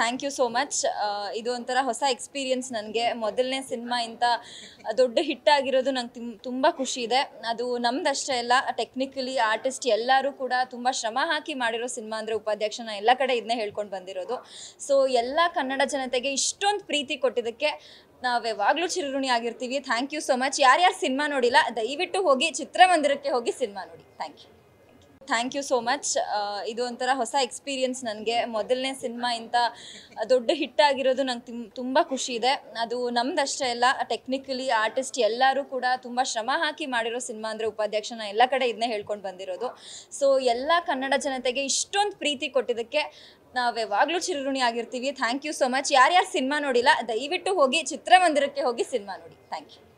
thank you so much ಇದು ಒಂಥರ ಹೊಸ ಎಕ್ಸ್ಪೀರಿಯನ್ಸ್ ನನಗೆ ಮೊದಲನೇ ಸಿನಿಮಾ ಇಂಥ ದೊಡ್ಡ ಹಿಟ್ ಆಗಿರೋದು ನಂಗೆ ತುಂಬ ಖುಷಿ ಇದೆ ಅದು ನಮ್ದಷ್ಟೇ ಅಲ್ಲ ಟೆಕ್ನಿಕಲಿ ಆರ್ಟಿಸ್ಟ್ ಎಲ್ಲರೂ ಕೂಡ ತುಂಬ ಶ್ರಮ ಹಾಕಿ ಮಾಡಿರೋ ಸಿನಿಮಾ ಅಂದರೆ ಉಪಾಧ್ಯಕ್ಷ ನಾನು ಎಲ್ಲ ಕಡೆ ಇದನ್ನೇ ಹೇಳ್ಕೊಂಡು ಬಂದಿರೋದು ಸೊ ಎಲ್ಲ ಕನ್ನಡ ಜನತೆಗೆ ಇಷ್ಟೊಂದು ಪ್ರೀತಿ ಕೊಟ್ಟಿದ್ದಕ್ಕೆ ನಾವು ಯಾವಾಗಲೂ ಚಿರಋಣಿ ಆಗಿರ್ತೀವಿ ಥ್ಯಾಂಕ್ ಯು ಸೋ ಮಚ್ ಯಾರ್ಯಾರು ಸಿನಿಮಾ ನೋಡಿಲ್ಲ ದಯವಿಟ್ಟು ಹೋಗಿ ಚಿತ್ರಮಂದಿರಕ್ಕೆ ಹೋಗಿ ಸಿನಿಮಾ ನೋಡಿ thank you thank you so much ಇದು ಒಂಥರ ಹೊಸ ಎಕ್ಸ್ಪೀರಿಯನ್ಸ್ ನನಗೆ ಮೊದಲನೇ ಸಿನಿಮಾ ಇಂಥ ದೊಡ್ಡ ಹಿಟ್ ಆಗಿರೋದು ನಂಗೆ ತುಂಬ ಖುಷಿ ಇದೆ ಅದು ನಮ್ದಷ್ಟೇ ಅಲ್ಲ ಟೆಕ್ನಿಕಲಿ ಆರ್ಟಿಸ್ಟ್ ಎಲ್ಲರೂ ಕೂಡ ತುಂಬ ಶ್ರಮ ಹಾಕಿ ಮಾಡಿರೋ ಸಿನಿಮಾ ಅಂದರೆ ಉಪಾಧ್ಯಕ್ಷ ನಾನು ಎಲ್ಲ ಕಡೆ ಇದನ್ನೇ ಹೇಳ್ಕೊಂಡು ಬಂದಿರೋದು ಸೊ ಎಲ್ಲ ಕನ್ನಡ ಜನತೆಗೆ ಇಷ್ಟೊಂದು ಪ್ರೀತಿ ಕೊಟ್ಟಿದ್ದಕ್ಕೆ ನಾವು ಯಾವಾಗಲೂ ಚಿರಋಣಿ ಆಗಿರ್ತೀವಿ ಥ್ಯಾಂಕ್ ಯು ಸೋ ಮಚ್ ಯಾರ್ಯಾರು ಸಿನಿಮಾ ನೋಡಿಲ್ಲ ದಯವಿಟ್ಟು ಹೋಗಿ ಚಿತ್ರಮಂದಿರಕ್ಕೆ ಹೋಗಿ ಸಿನಿಮಾ ನೋಡಿ ಥ್ಯಾಂಕ್ ಯು